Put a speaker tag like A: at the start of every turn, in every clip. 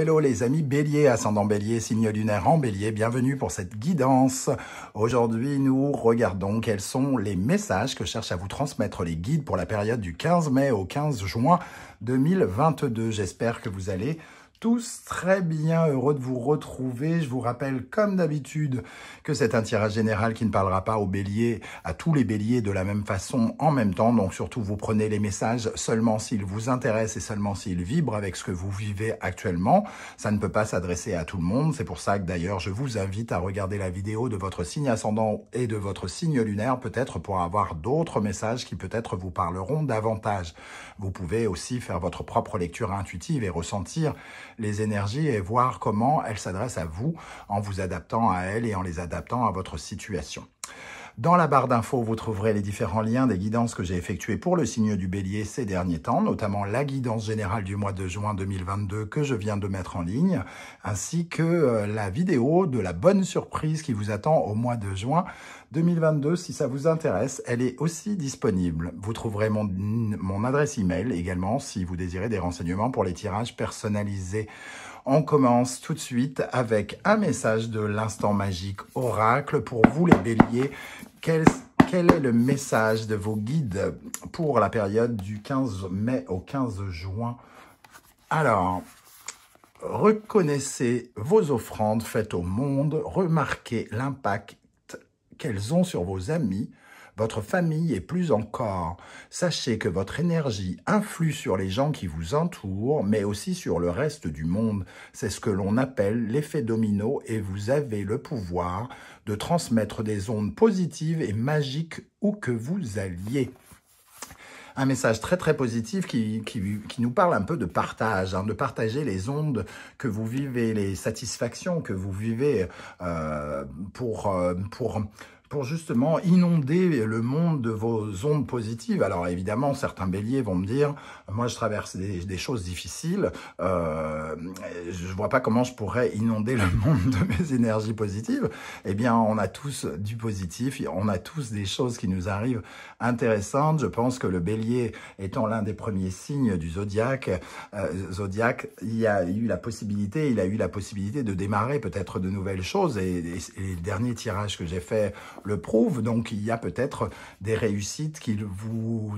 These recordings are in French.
A: hello les amis bélier, ascendant bélier, signe lunaire en bélier, bienvenue pour cette guidance. Aujourd'hui, nous regardons quels sont les messages que cherchent à vous transmettre les guides pour la période du 15 mai au 15 juin 2022. J'espère que vous allez tous très bien, heureux de vous retrouver. Je vous rappelle, comme d'habitude, que c'est un tirage général qui ne parlera pas aux béliers, à tous les béliers de la même façon en même temps. Donc surtout, vous prenez les messages seulement s'ils vous intéressent et seulement s'ils vibrent avec ce que vous vivez actuellement. Ça ne peut pas s'adresser à tout le monde. C'est pour ça que d'ailleurs, je vous invite à regarder la vidéo de votre signe ascendant et de votre signe lunaire, peut-être pour avoir d'autres messages qui peut-être vous parleront davantage. Vous pouvez aussi faire votre propre lecture intuitive et ressentir les énergies et voir comment elles s'adressent à vous en vous adaptant à elles et en les adaptant à votre situation. Dans la barre d'infos, vous trouverez les différents liens des guidances que j'ai effectuées pour le signe du bélier ces derniers temps, notamment la guidance générale du mois de juin 2022 que je viens de mettre en ligne, ainsi que euh, la vidéo de la bonne surprise qui vous attend au mois de juin 2022. Si ça vous intéresse, elle est aussi disponible. Vous trouverez mon, mon adresse email également si vous désirez des renseignements pour les tirages personnalisés. On commence tout de suite avec un message de l'instant magique oracle pour vous les béliers quel, est le message de vos guides pour la période du 15 mai au 15 juin Alors, reconnaissez vos offrandes faites au monde, remarquez l'impact qu'elles ont sur vos amis, votre famille et plus encore. Sachez que votre énergie influe sur les gens qui vous entourent, mais aussi sur le reste du monde. C'est ce que l'on appelle l'effet domino et vous avez le pouvoir de transmettre des ondes positives et magiques où que vous alliez un message très très positif qui, nous parle un peu de partage, hein, de partager les ondes que vous vivez, les satisfactions que vous vivez euh, pour, euh, pour pour justement inonder le monde de vos ondes positives. Alors évidemment, certains béliers vont me dire, moi je traverse des, choses difficiles, euh, je vois pas comment je pourrais inonder le monde de mes énergies positives. Eh bien, on a tous du positif, on a tous des choses qui nous arrivent intéressantes. Je pense que le bélier étant l'un des premiers signes du zodiaque, euh, zodiaque, il a eu la possibilité, il a eu la possibilité de démarrer peut-être de nouvelles choses. Et, et les derniers tirages que j'ai fait le prouve. Donc il y a peut-être des réussites qu'il vous,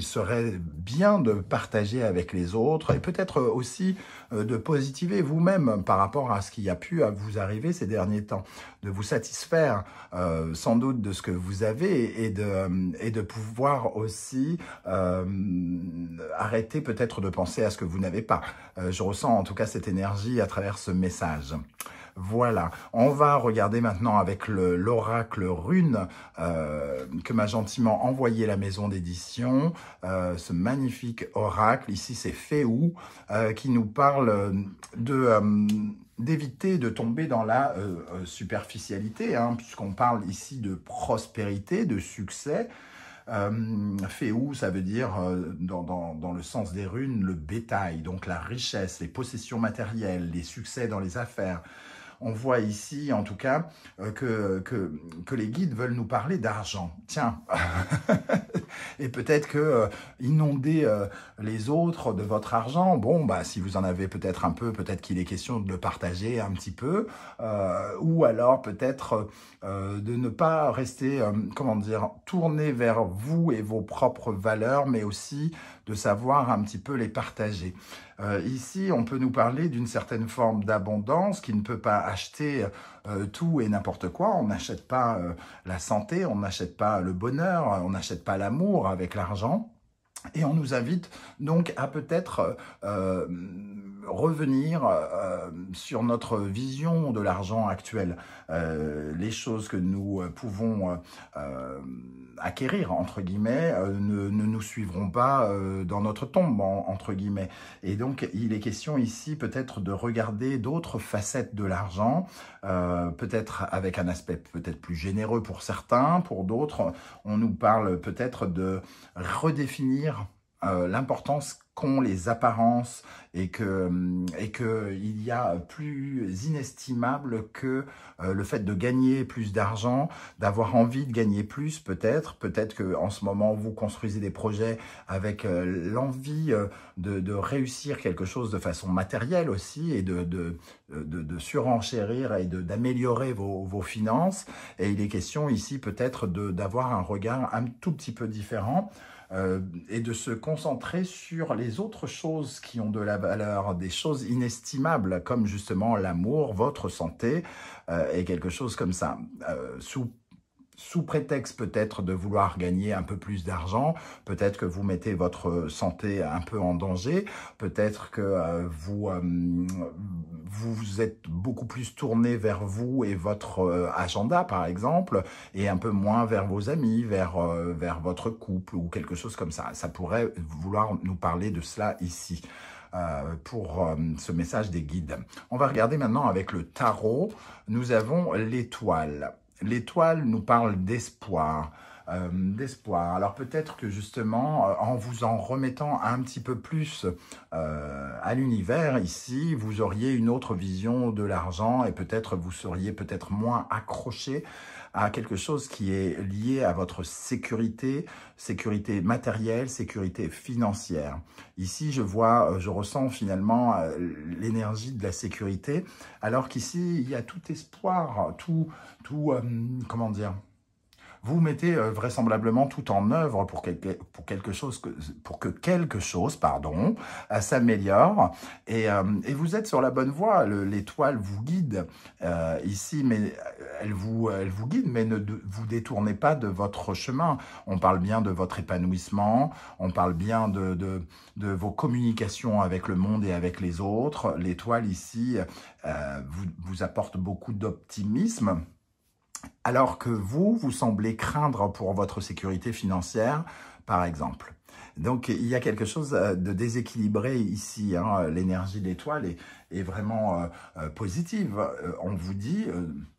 A: serait bien de partager avec les autres et peut-être aussi euh, de positiver vous-même par rapport à ce qui a pu vous arriver ces derniers temps, de vous satisfaire euh, sans doute de ce que vous avez et de, euh, et de pouvoir aussi arrêter peut-être de penser à ce que vous n'avez pas. je ressens en tout cas cette énergie à travers ce message. Voilà, on va regarder maintenant avec l'oracle rune euh, que m'a gentiment envoyé la maison d'édition, euh, ce magnifique oracle, ici c'est Féou, euh, qui nous parle d'éviter de tomber dans la superficialité, hein, puisqu'on parle ici de prospérité, de succès, féou, ça veut dire, dans, le sens des runes, le bétail, donc la richesse, les possessions matérielles, les succès dans les affaires on voit ici, en tout cas, euh, que, que, les guides veulent nous parler d'argent. Tiens Et peut-être que euh, inonder euh, les autres de votre argent, bon, bah, si vous en avez peut-être un peu, peut-être qu'il est question de le partager un petit peu, ou alors peut-être de ne pas rester, comment dire, tourné vers vous et vos propres valeurs, mais aussi de savoir un petit peu les partager. Euh, ici, on peut nous parler d'une certaine forme d'abondance qui ne peut pas acheter euh, tout et n'importe quoi. On n'achète pas euh, la santé, on n'achète pas le bonheur, on n'achète pas l'amour avec l'argent. Et on nous invite donc à peut-être revenir sur notre vision de l'argent actuel, les choses que nous pouvons acquérir, entre guillemets, euh, ne, nous suivront pas euh, dans notre tombe, entre guillemets. Et donc, il est question ici peut-être de regarder d'autres facettes de l'argent, euh, peut-être avec un aspect peut-être plus généreux pour certains, pour d'autres, on nous parle peut-être de redéfinir l'importance qu'ont les apparences et que hum, et que il y a plus inestimable que euh, le fait de gagner plus d'argent, d'avoir envie de gagner plus peut-être, peut-être que en ce moment vous construisez des projets avec euh, l'envie euh, de, réussir quelque chose de façon matérielle aussi et de de, surenchérir et d'améliorer vos, finances et il est question ici peut-être d'avoir un regard un tout petit peu différent euh, et de se concentrer sur les autres choses qui ont de la valeur, des choses inestimables, comme justement l'amour, votre santé, euh, et quelque chose comme ça. Euh, sous prétexte peut-être de vouloir gagner un peu plus d'argent, peut-être que vous mettez votre santé un peu en danger, peut-être que euh, euh, vous, vous êtes beaucoup plus tourné vers vous et votre euh, agenda par exemple, et un peu moins vers vos amis, vers, vers votre couple ou quelque chose comme ça. Ça pourrait vouloir nous parler de cela ici. pour ce message des guides. On va regarder maintenant avec le tarot. Nous avons l'étoile. L'étoile nous parle d'espoir, euh, d'espoir. Alors peut-être que justement, euh, en vous en remettant un petit peu plus euh, à l'univers ici, vous auriez une autre vision de l'argent et peut-être vous seriez peut-être moins accroché à quelque chose qui est lié à votre sécurité, sécurité matérielle, sécurité financière. Ici, je vois, euh, je ressens finalement euh, l'énergie de la sécurité, alors qu'ici, il y a tout espoir, tout, tout, euh, comment dire, vous mettez euh, vraisemblablement tout en œuvre pour, quelque, chose que, pour que quelque chose pardon euh, s'améliore euh, et, vous êtes sur la bonne voie. L'étoile vous guide ici, mais elle vous, elle vous guide, mais ne vous détournez pas de votre chemin. On parle bien de votre épanouissement, on parle bien de, vos communications avec le monde et avec les autres. L'étoile ici vous apporte beaucoup d'optimisme alors que vous, vous semblez craindre pour votre sécurité financière, par exemple. Donc il y a quelque chose euh, de déséquilibré ici. Hein. L'énergie d'étoile est, est, vraiment euh, euh, positive. on vous dit,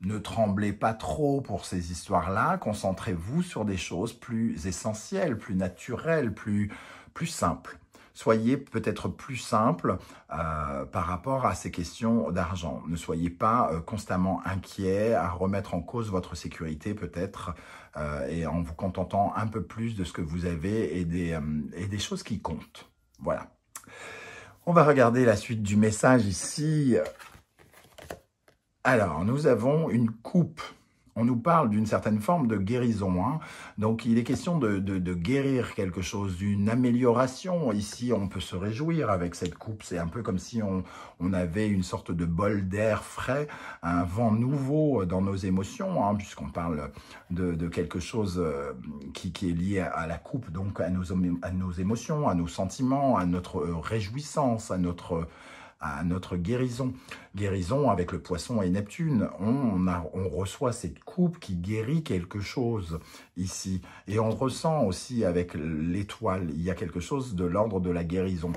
A: ne tremblez pas trop pour ces histoires-là, concentrez-vous sur des choses plus essentielles, plus naturelles, plus, plus simples. Soyez peut-être plus simple euh, par rapport à ces questions d'argent. Ne soyez pas euh, constamment inquiet à remettre en cause votre sécurité peut-être euh, et en vous contentant un peu plus de ce que vous avez et des choses qui comptent. Voilà. On va regarder la suite du message ici. Alors, nous avons une coupe on nous parle d'une certaine forme de guérison. Hein. Donc il est question de, guérir quelque chose, d'une amélioration. Ici, on peut se réjouir avec cette coupe. C'est un peu comme si on, avait une sorte de bol d'air frais, un vent nouveau dans nos émotions, hein, puisqu'on parle de, quelque chose euh, qui, est lié à la coupe, donc à nos, à nos émotions, à nos sentiments, à notre euh, réjouissance, à notre à notre guérison. Guérison avec le poisson et Neptune. On, a, on reçoit cette coupe qui guérit quelque chose ici. Et on ressent aussi avec l'étoile, il y a quelque chose de l'ordre de la guérison.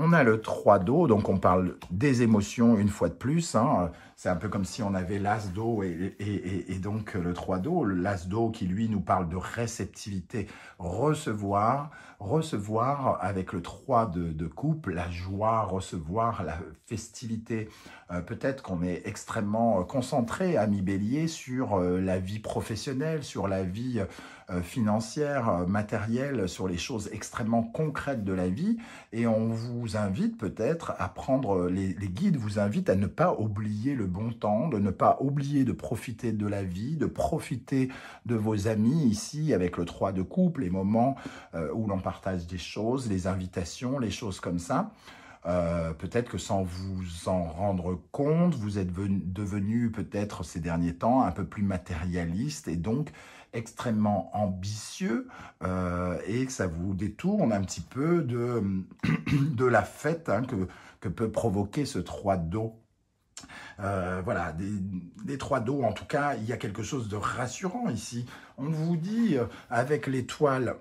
A: On a le 3 d'eau, donc on parle des émotions une fois de plus. Hein. C'est un peu comme si on avait l'as d'eau et, donc le 3 d'eau. L'as d'eau qui, lui, nous parle de réceptivité, recevoir, recevoir avec le 3 de, de coupe, la joie, recevoir, la festivité, euh, peut-être qu'on est extrêmement euh, concentré, ami bélier, sur euh, la vie professionnelle, sur la vie financière, matérielle, sur les choses extrêmement concrètes de la vie. Et on vous invite peut-être à prendre, les, guides vous invite à ne pas oublier le bon temps, de ne pas oublier de profiter de la vie, de profiter de vos amis ici avec le 3 de couple, les moments où l'on partage des choses, les invitations, les choses comme ça. Euh, peut-être que sans vous en rendre compte, vous êtes devenu peut-être ces derniers temps un peu plus matérialiste et donc extrêmement ambitieux euh, et que ça vous détourne un petit peu de, de la fête hein, que, que peut provoquer ce 3 d'eau. voilà, des, des trois en tout cas, il y a quelque chose de rassurant ici. On vous dit, euh, avec l'étoile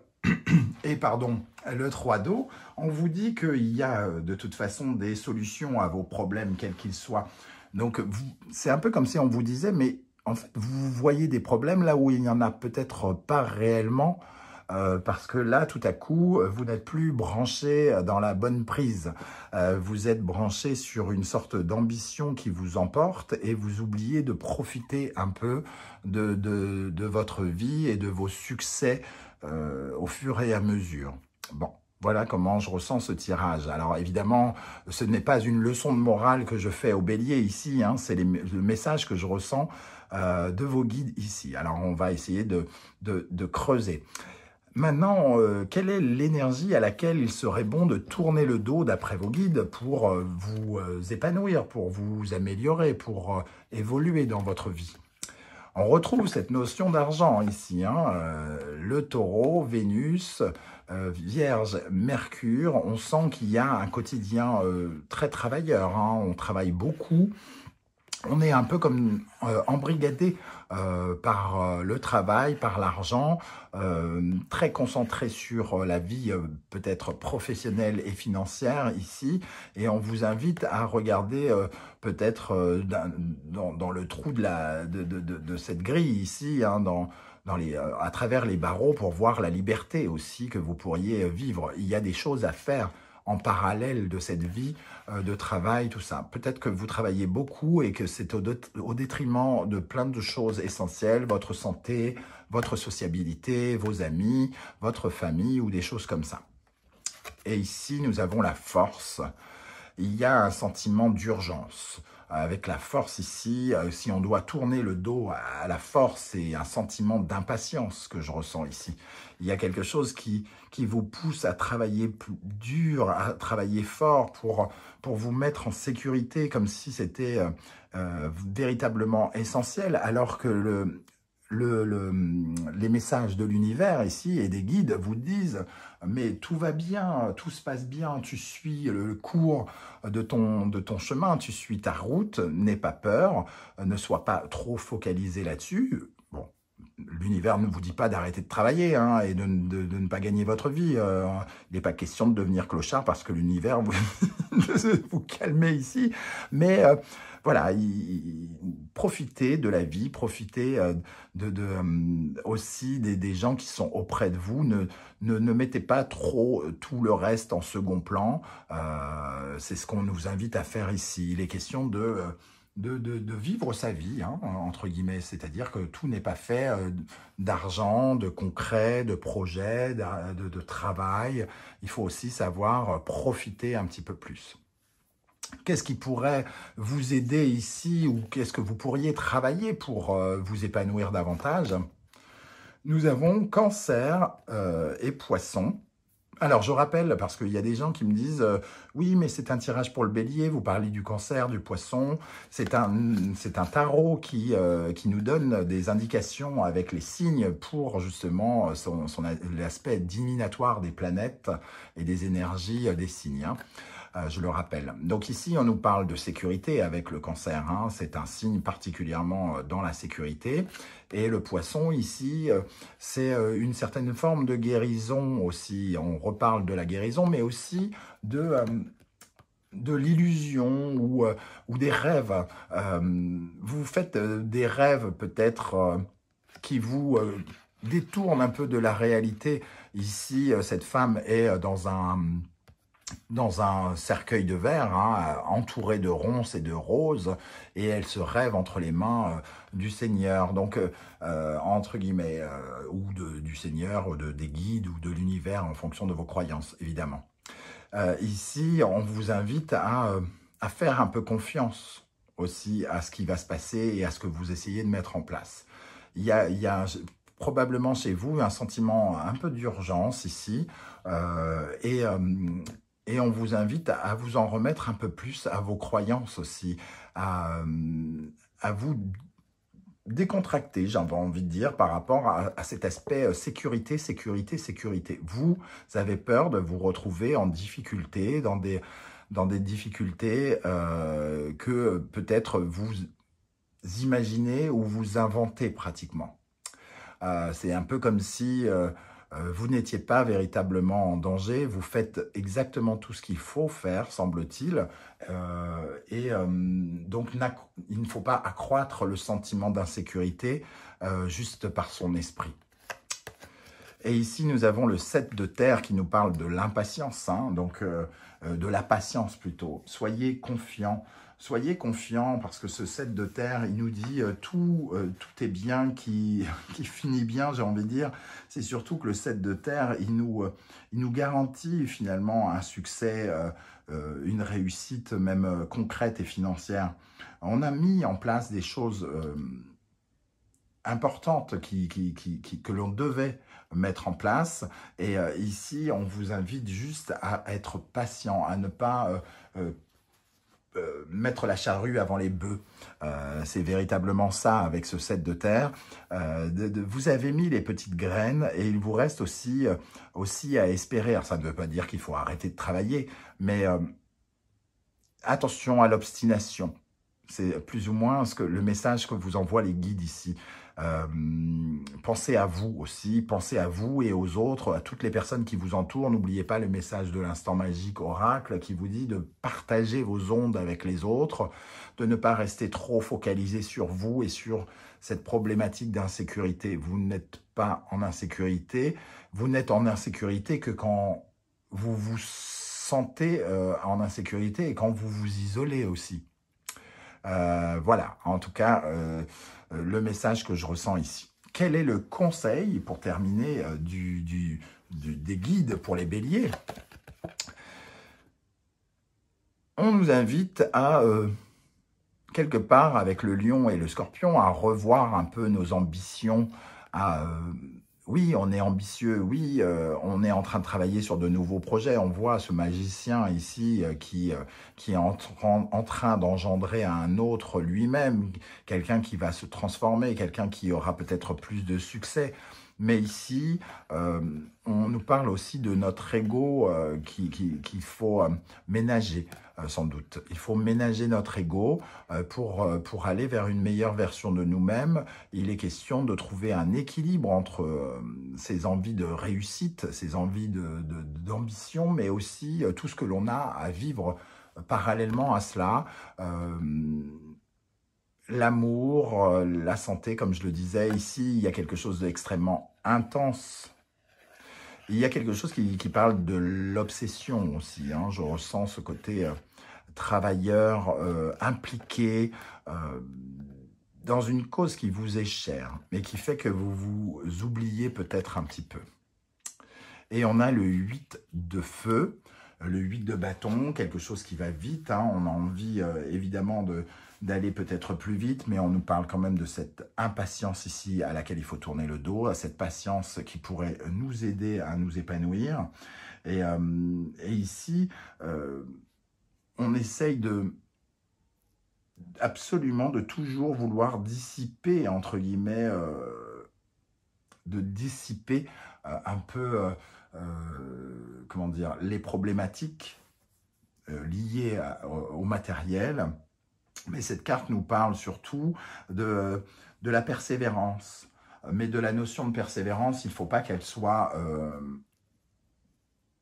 A: et pardon, le 3 dos. on vous dit qu'il y a euh, de toute façon des solutions à vos problèmes, quels qu'ils soient. Donc, c'est un peu comme si on vous disait, mais vous voyez des problèmes là où il n'y en a peut-être pas réellement, euh, parce que là, tout à coup, vous n'êtes plus branché dans la bonne prise. Euh, vous êtes branché sur une sorte d'ambition qui vous emporte et vous oubliez de profiter un peu de votre vie et de vos succès euh, au fur et à mesure. Bon, voilà comment je ressens ce tirage. Alors évidemment, ce n'est pas une leçon de morale que je fais au bélier ici, hein. c'est le message que je ressens euh, de vos guides ici. Alors on va essayer de, creuser. Maintenant, euh, quelle est l'énergie à laquelle il serait bon de tourner le dos d'après vos guides pour vous épanouir, pour vous améliorer, pour évoluer dans votre vie on retrouve cette notion d'argent ici. Hein. Euh, le taureau, Vénus, euh, Vierge, Mercure, on sent qu'il y a un quotidien euh, très travailleur. Hein. On travaille beaucoup. On est un peu comme embrigadé euh, par euh, le travail, par l'argent, euh, très concentré sur la vie peut-être professionnelle et financière ici. Et on vous invite à regarder peut-être dans, le trou de, cette grille ici, hein, à travers les barreaux pour voir la liberté aussi que vous pourriez vivre. Il y a des choses à faire en parallèle de cette vie euh, de travail, tout ça. Peut-être que vous travaillez beaucoup et que c'est au, détriment de plein de choses essentielles, votre santé, votre sociabilité, vos amis, votre famille ou des choses comme ça. Et ici, nous avons la force. Il y a un sentiment d'urgence euh, avec la force ici, euh, si on doit tourner le dos à la force, c'est un sentiment d'impatience que je ressens ici. Il y a quelque chose qui, qui vous pousse à travailler plus dur, à travailler fort pour, pour vous mettre en sécurité, comme si c'était euh, euh véritablement essentiel, alors que le, les messages de l'univers ici et des guides vous disent mais tout va bien, tout se passe bien, tu suis le, cours de ton, de ton chemin, tu suis ta route, n'aie pas peur, ne sois pas trop focalisé là-dessus. Bon, l'univers ne vous dit pas d'arrêter de travailler hein, et de, ne pas gagner votre vie. Euh. il n'est pas question de devenir clochard parce que l'univers vous, vous ici. Mais euh, voilà, profitez de la vie, profitez euh, euh, aussi des, gens qui sont auprès de vous. Ne, mettez pas trop euh, tout le reste en second plan. C'est ce qu'on nous invite à faire ici. Il est question de... vivre sa vie, hein, entre guillemets. C'est-à-dire que tout n'est pas fait d'argent, de concret, de projet, de, travail. Il faut aussi savoir profiter un petit peu plus. Qu'est-ce qui pourrait vous aider ici ou qu'est-ce que vous pourriez travailler pour euh, vous épanouir davantage Nous avons cancer euh, et poisson. Alors, je rappelle, parce qu'il y a des gens qui me disent euh, Oui, mais c'est un tirage pour le bélier, vous parlez du cancer, du poisson. C'est un, tarot qui, nous donne des indications avec les signes pour justement l'aspect diminatoire des planètes et des énergies des signes. Hein. Euh, je le rappelle. Donc ici, on nous parle de sécurité avec le cancer. Hein. C'est un signe particulièrement euh, dans la sécurité. Et le poisson, ici, euh, c'est une certaine forme de guérison aussi. On reparle de la guérison, mais aussi de... de l'illusion ou, ou, des rêves. vous faites des rêves peut-être qui vous détournent un peu de la réalité. Ici, cette femme est dans un dans un cercueil de verre, hein, euh, entourée de ronces et de roses, et elle se rêve entre les mains euh, du Seigneur, donc euh, entre guillemets, ou de, du Seigneur, ou de, des guides, ou de l'univers, en fonction de vos croyances, évidemment. ici, on vous invite à, à faire un peu confiance aussi à ce qui va se passer et à ce que vous essayez de mettre en place. Il y a, il y a probablement chez vous un sentiment un peu d'urgence ici, et et on vous invite à vous en remettre un peu plus à vos croyances aussi, à, euh, vous décontracter, j'ai envie de dire, par rapport à, cet aspect euh, sécurité, sécurité, sécurité. Vous avez peur de vous retrouver en difficulté, dans des, dans des difficultés euh, que peut-être vous imaginez ou vous inventez pratiquement. C'est un peu comme si... Euh, vous n'étiez pas véritablement en danger, vous faites exactement tout ce qu'il faut faire, semble-t-il, euh, et euh, donc il ne faut pas accroître le sentiment d'insécurité juste par son esprit. Et ici, nous avons le 7 de terre qui nous parle de l'impatience, hein, donc de la patience plutôt. Soyez confiants, soyez confiants parce que ce 7 de terre, il nous dit euh, tout, euh, tout est bien qui, qui finit bien, j'ai envie de dire. C'est surtout que le 7 de terre, il nous, euh, il nous garantit finalement un succès, une réussite même concrète et financière. On a mis en place des choses importantes qui, qui, qui que l'on devait mettre en place. Et ici, on vous invite juste à être patient, à ne pas euh, mettre la charrue avant les bœufs. Euh, c'est véritablement ça avec ce set de terre. Euh, vous avez mis les petites graines et il vous reste aussi, aussi à espérer. ça ne veut pas dire qu'il faut arrêter de travailler, mais attention à l'obstination. C'est plus ou moins ce que, le message que vous envoient les guides ici. Euh, pensez à vous aussi, pensez à vous et aux autres, à toutes les personnes qui vous entourent. N'oubliez pas le message de l'instant magique oracle qui vous dit de partager vos ondes avec les autres, de ne pas rester trop focalisé sur vous et sur cette problématique d'insécurité. Vous n'êtes pas en insécurité, vous n'êtes en insécurité que quand vous vous sentez euh, en insécurité et quand vous vous isolez aussi. Euh, voilà, en tout cas, euh, le message que je ressens ici. Quel est le conseil, pour terminer, euh, des guides pour les béliers On nous invite à, euh, quelque part, avec le lion et le scorpion, à revoir un peu nos ambitions, à oui, on est ambitieux, oui, euh, on est en train de travailler sur de nouveaux projets. On voit ce magicien ici euh, qui, euh, qui est en, en train d'engendrer un autre lui-même, quelqu'un qui va se transformer, quelqu'un qui aura peut-être plus de succès. Mais ici, euh, on nous parle aussi de notre ego euh, qu'il qui, faut euh, ménager, sans doute. Il faut ménager notre ego pour, pour aller vers une meilleure version de nous-mêmes. Il est question de trouver un équilibre entre ces envies de réussite, ces envies d'ambition, de, d'ambition, mais aussi tout ce que l'on a à vivre parallèlement à cela l'amour, euh, la santé, comme je le disais, ici, il y a quelque chose d'extrêmement intense. Il y a quelque chose qui, parle de l'obsession aussi. Hein. Je ressens ce côté euh, travailleur euh, impliqué dans une cause qui vous est chère, mais qui fait que vous vous oubliez peut-être un petit peu. Et on a le 8 de feu, le 8 de bâton, quelque chose qui va vite. Hein. On a envie évidemment de, d'aller peut-être plus vite, mais on nous parle quand même de cette impatience ici à laquelle il faut tourner le dos, à cette patience qui pourrait nous aider à nous épanouir. Et, euh, ici, euh, on essaye de absolument de toujours vouloir dissiper, entre guillemets, euh, de dissiper un peu, comment dire, les problématiques liées au matériel, mais cette carte nous parle surtout de, de la persévérance. Mais de la notion de persévérance, il ne faut pas qu'elle soit euh,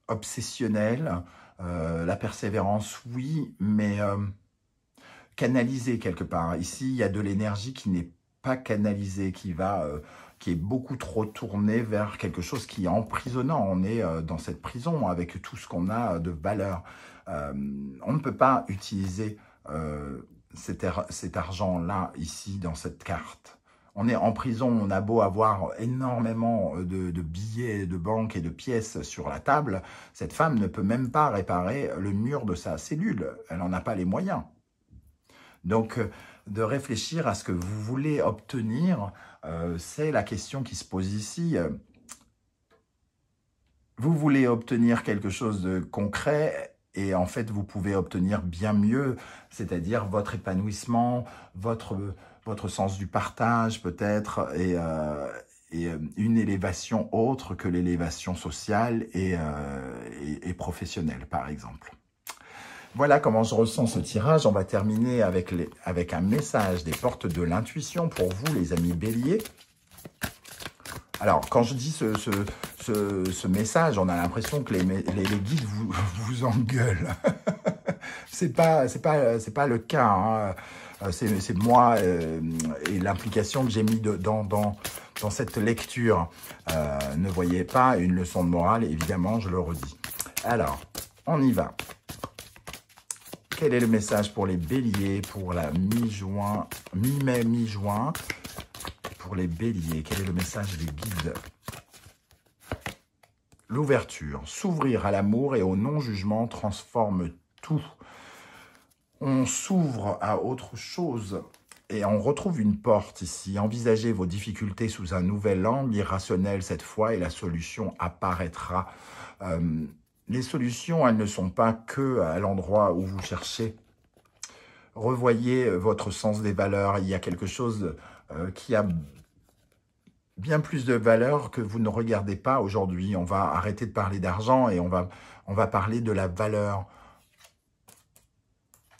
A: obsessionnelle. Euh, la persévérance, oui, mais euh, canalisée quelque part. Ici, il y a de l'énergie qui n'est pas canalisée, qui va qui est beaucoup trop tournée vers quelque chose qui est emprisonnant. On est dans cette prison avec tout ce qu'on a de valeur. on ne peut pas utiliser cet, argent-là, ici, dans cette carte. On est en prison, on a beau avoir énormément euh, de, billets, de banques et de pièces sur la table, cette femme ne peut même pas réparer le mur de sa cellule. Elle n'en a pas les moyens. Donc, euh, de réfléchir à ce que vous voulez obtenir, euh, c'est la question qui se pose ici. Vous voulez obtenir quelque chose de concret et en fait, vous pouvez obtenir bien mieux, c'est-à-dire votre épanouissement, votre, votre sens du partage peut-être, et, euh, euh, une élévation autre que l'élévation sociale euh, et, et, professionnelle, par exemple. Voilà comment je ressens ce tirage. On va terminer avec, les, avec un message des portes de l'intuition pour vous, les amis béliers. Alors, quand je dis ce, message, on a l'impression que les, les, guides vous, vous engueulent. Ce pas, pas, le cas. Hein. Euh, c'est moi euh, et l'implication que j'ai mis dans, cette lecture. Euh, ne voyez pas une leçon de morale, évidemment, je le redis. Alors, on y va. Quel est le message pour les béliers pour la mi-juin, mi-mai, mi-juin pour les béliers. Quel est le message des guides L'ouverture, s'ouvrir à l'amour et au non-jugement transforme tout. On s'ouvre à autre chose et on retrouve une porte ici. Envisagez vos difficultés sous un nouvel angle, irrationnel cette fois, et la solution apparaîtra. Euh, les solutions, elles ne sont pas que à l'endroit où vous cherchez. Revoyez votre sens des valeurs. Il y a quelque chose euh, qui a bien plus de valeur que vous ne regardez pas aujourd'hui. On va arrêter de parler d'argent et on va, on va parler de la valeur.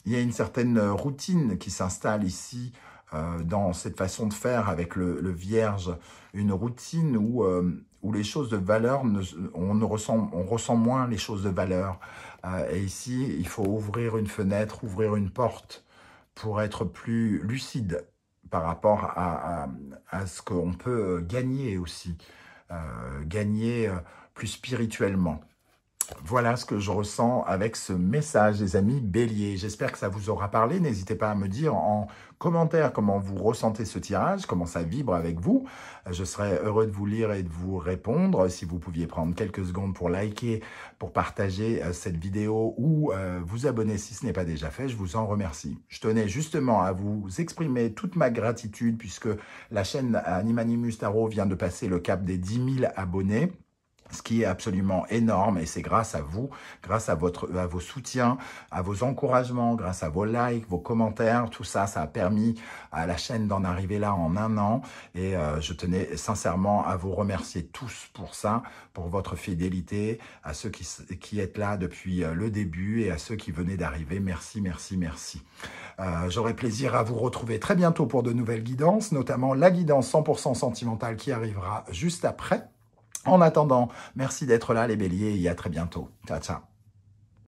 A: Il y a une certaine routine qui s'installe ici euh, dans cette façon de faire avec le, vierge. Une routine où, euh, où les choses de valeur, ne, on, ne ressent, on ressent moins les choses de valeur. et ici, il faut ouvrir une fenêtre, ouvrir une porte pour être plus lucide par rapport à, ce qu'on peut euh, gagner aussi, euh, gagner euh, plus spirituellement. Voilà ce que je ressens avec ce message, les amis Bélier. J'espère que ça vous aura parlé. N'hésitez pas à me dire en commentaire comment vous ressentez ce tirage, comment ça vibre avec vous. Je serais heureux de vous lire et de vous répondre. Si vous pouviez prendre quelques secondes pour liker, pour partager euh, cette vidéo ou euh, vous abonner si ce n'est pas déjà fait, je vous en remercie. Je tenais justement à vous exprimer toute ma gratitude puisque la chaîne Animanimus Tarot vient de passer le cap des 10 000 abonnés ce qui est absolument énorme et c'est grâce à vous, grâce à votre à vos soutiens, à vos encouragements, grâce à vos likes, vos commentaires, tout ça, ça a permis à la chaîne d'en arriver là en un an et euh, je tenais sincèrement à vous remercier tous pour ça, pour votre fidélité, à ceux qui, qui êtes là depuis euh, le début et à ceux qui venaient d'arriver, merci, merci, merci. Euh, j'aurai plaisir à vous retrouver très bientôt pour de nouvelles guidances, notamment la guidance 100% sentimentale qui arrivera juste après. En attendant, merci d'être là les béliers et à très bientôt. Ciao, ciao.